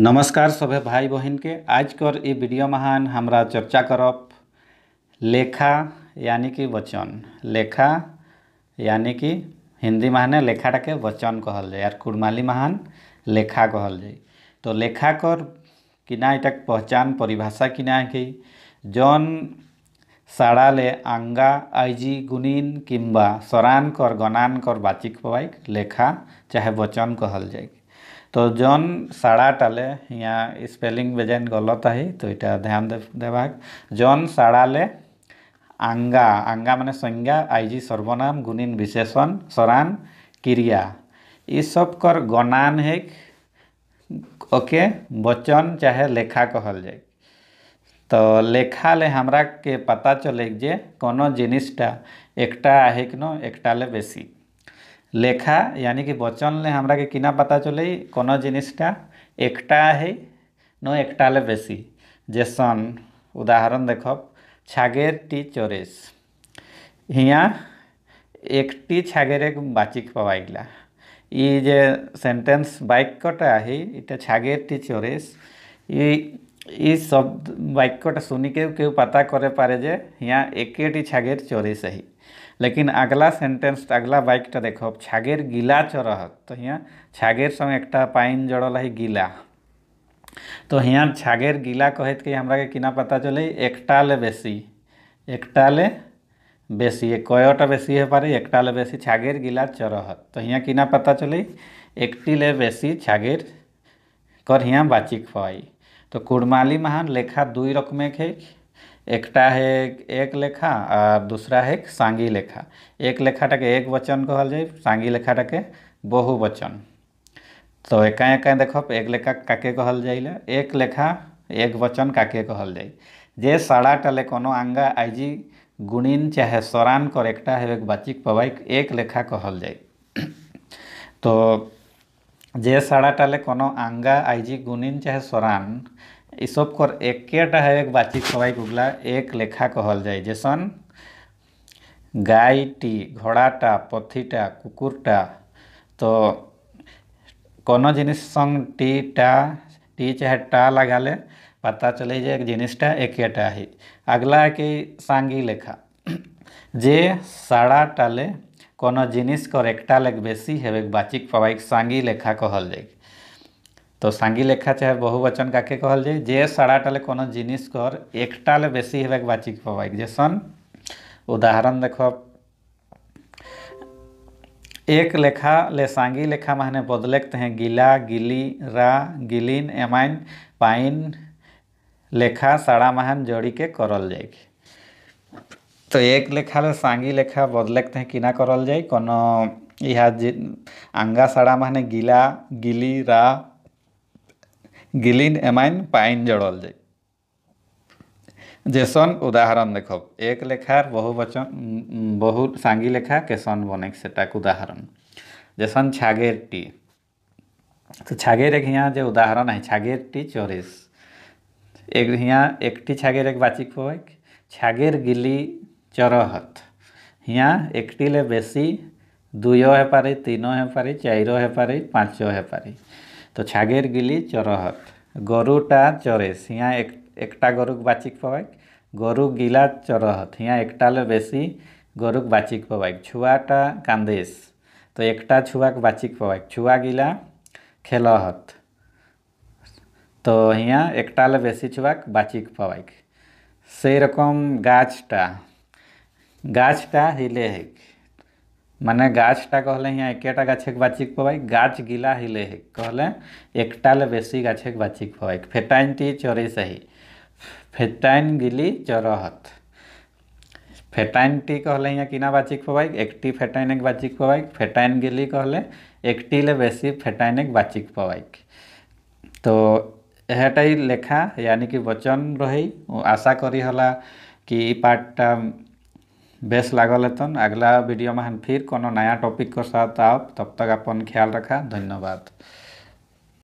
नमस्कार सभी भाई बहन के आज कर ये वीडियो महान हमरा चर्चा करब लेखा यानी कि वचन लेखा यानी कि हिंदी महाने लेखाटा के वचन कहल जाए यार कुड़माली महान लेखा कहल जाए तो लेखा कर किना इटक पहचान परिभाषा किना के जौन साड़ाले आंगा आईजी गुनीन किंबा सरान कर गणान कर बाचिक पवाइक लेखा चाहे वचन कहल जाए तो जौन साड़ा टाले यहाँ स्पेलिंग बेजाइन गलत है तो यहाँ ध्यान देवाक जौन साड़ा ले आंगा आंगा मान संज्ञा आईजी सर्वनाम गुणीन विशेषण सरान क्रिया ये सब कर गणान है ओके वचन चाहे लेखा कहल जाए तो लेखा ले हमरा के पता चले जे कोनो जिनिसटा एकटा है कि न एकटा ले बेसी लेखा यानी कि वचन ले हमरा के किना पता चले को जिनटा एकटा है न एकटा ले बेसी जैसन उदाहरण देख छागेर टी चोरेस हिया एकटी छागेरे बाचिक पवाइला ये जे सेंटेंस बाइक कटा है इटा छागेर टी चोरेस ये এই वाक्यटा বাক্যটা শুনিকে पता পাতা पारे পারে যে হিয়া একেটি ছাগের लेकिन अगला सेंटेंस अगला वाक्यटा देख छागेर गिला चरहत तो यहाँ छागेर संग एक पाइन जड़ल है गिला तो यहाँ छागेर गिला कहत के हमरा के किना पता चले एकटाले बेसी एकटाले बेसी कयटा बेसी हो पारे एकटाले बेसी छागेर गिला चरहत तो यहाँ किना पता चले एक बेसी छागेर कर हिं बाचिक फई तो कुड़माली महान लेखा दुई रकमें है एकटा है एक लेखा और दूसरा है सांगी लेखा एक लेखाटा के एक वचन कहल जाए सांगी लेखाटा के बहुवचन तो एक एक देख एक लेखा काके कहल जाए एक लेखा एक वचन काके कहल जाए जे साड़ाटाले कोनो आंगा आईजी गुणीन चाहे सरान एकटा है एक बाचिक पवाई एक लेखा कहल जाए तो जे साड़ा टाले कोनो आंगा आईजी गुनिन चाहे सोरान इसब कर एक एक बाची सबाई कुगला एक लेखा कहल जाए जेसन गायटी टा पथीटा कुकुरटा तो कोनो जिनिस संग टी टा टी चाहे टा लगाले पता चले जे एक जिनिसटा एकेटा ही अगला के सांगी लेखा जे साड़ा टाले कोनो जिनिस कर एकटा लेख बेसी हेवे बाचिक पवाई सांगी लेखा कहल जाए तो सांगी लेखा चाहे बहुवचन काके कहल जाए जे साराटा ले कोनो जिनिस कर एकटा ले बेसी हेवे बाचिक पवाई जैसन उदाहरण देखो एक लेखा ले सांगी लेखा माने बदलेक्त हैं गिला गिली रा गिलीन एमाइन पाइन लेखा साड़ा महान जोड़ी के करल जाएगी তো এক লেখারে সাঙ্গি লেখা বদলেক থেকে কিনা করল যায় কোনো ইহা যে আঙ্গা সাড়া মানে গিলা গিলি রা গিলিন এমাইন পাইন জড়ল যায় যেসন উদাহরণ দেখ এক লেখার বহু বচন বহু সাঙ্গি লেখা কেসন বনেক সেটাকে উদাহরণ যেসন ছাগের টি তো ছাগের এক হিয়া যে উদাহরণ আছে ছাগের টি চরিস এক হিয়া একটি ছাগের এক বাচিক হয় ছাগের গিলি চরহত হিয়া একটিলে বেশি দুইও হেপারি তিনও হেপারি চাইরও হেপারি পাঁচও হেপারি তো ছাগের গিলি চরহত গরুটা চরে সিয়া এক একটা গরুক বাচিক পাবাই গরু গিলা চরহত হিয়া একটালে বেশি গরুক বাচিক পাবাই ছুয়াটা কান্দেস তো একটা ছুয়াক বাচিক পাবাই ছুয়া গিলা খেলহত তো হিয়া একটালে বেশি ছুয়াক বাচিক পাবাই সেই রকম গাছটা गाछटा हिले है मान गाछटा कहले हिं एक गाछे बाचिक पवाई गाछ गिला हिले है कहले एकटा ले बेसी गाछे बाचिक पवाई फेटाइन टी चरे सही फेटाइन गिली चरहत फेटाइन टी कहले हिं किना बाचिक पवाई एकटी फेटाइन बाचिक पवाई फेटाइन गिली कहले एकटी ले बेसी फेटाइन बाचिक पवाई तो यहटाई लेखा यानी कि वचन रही आशा करी होला कि पार्टा बेस लागल हेतन अगला वीडियो में हम फिर को नया टॉपिक के साथ आओ तब तक अपन ख्याल रखा धन्यवाद